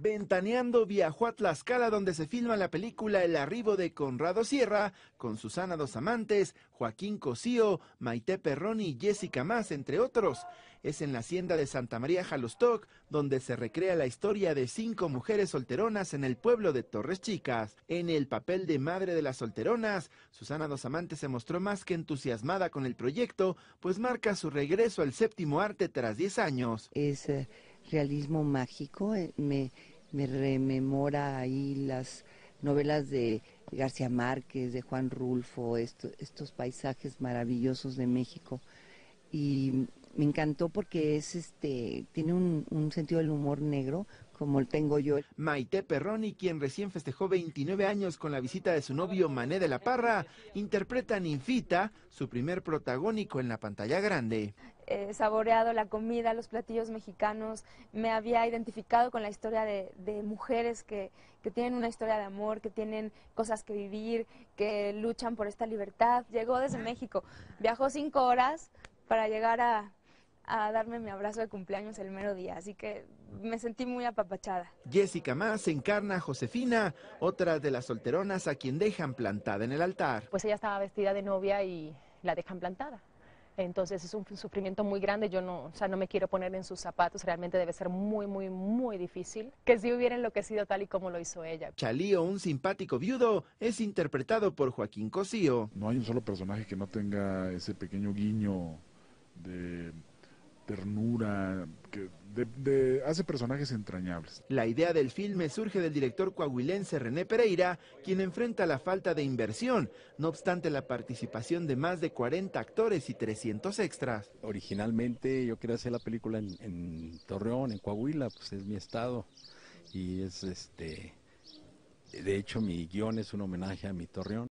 Ventaneando viajó a Tlaxcala donde se filma la película El arribo de Conrado Sierra con Susana Dos Amantes, Joaquín Cosío, Maite Perroni y Jessica Más, entre otros. Es en la hacienda de Santa María Jalostoc donde se recrea la historia de cinco mujeres solteronas en el pueblo de Torres Chicas. En el papel de madre de las solteronas, Susana Dos Amantes se mostró más que entusiasmada con el proyecto, pues marca su regreso al séptimo arte tras 10 años. Eh, realismo mágico, eh, me, me rememora ahí las novelas de García Márquez, de Juan Rulfo, estos paisajes maravillosos de México. Y me encantó porque es este, tiene un, un sentido del humor negro como el tengo yo. Maite Perroni, quien recién festejó 29 años con la visita de su novio Mané de la Parra, interpreta a Ninfita, su primer protagónico en la pantalla grande. Eh, saboreado la comida, los platillos mexicanos, me había identificado con la historia de, mujeres que, tienen una historia de amor, que tienen cosas que vivir, que luchan por esta libertad. Llegó desde México, viajó cinco horas para llegar a, a darme mi abrazo de cumpleaños el mero día, así que me sentí muy apapachada. Jessica Más encarna a Josefina, otra de las solteronas a quien dejan plantada en el altar. Pues ella estaba vestida de novia y la dejan plantada. Entonces es un sufrimiento muy grande, yo no, o sea, no me quiero poner en sus zapatos, realmente debe ser muy, muy, muy difícil que si hubiera enloquecido tal y como lo hizo ella. Chalío, un simpático viudo, es interpretado por Joaquín Cosío. No hay un solo personaje que no tenga ese pequeño guiño de ternura, hace personajes entrañables. La idea del filme surge del director coahuilense René Pereira, quien enfrenta la falta de inversión, no obstante la participación de más de 40 actores y 300 extras. Originalmente yo quería hacer la película en, en Torreón, en Coahuila, pues es mi estado y es este, de hecho mi guión es un homenaje a mi Torreón.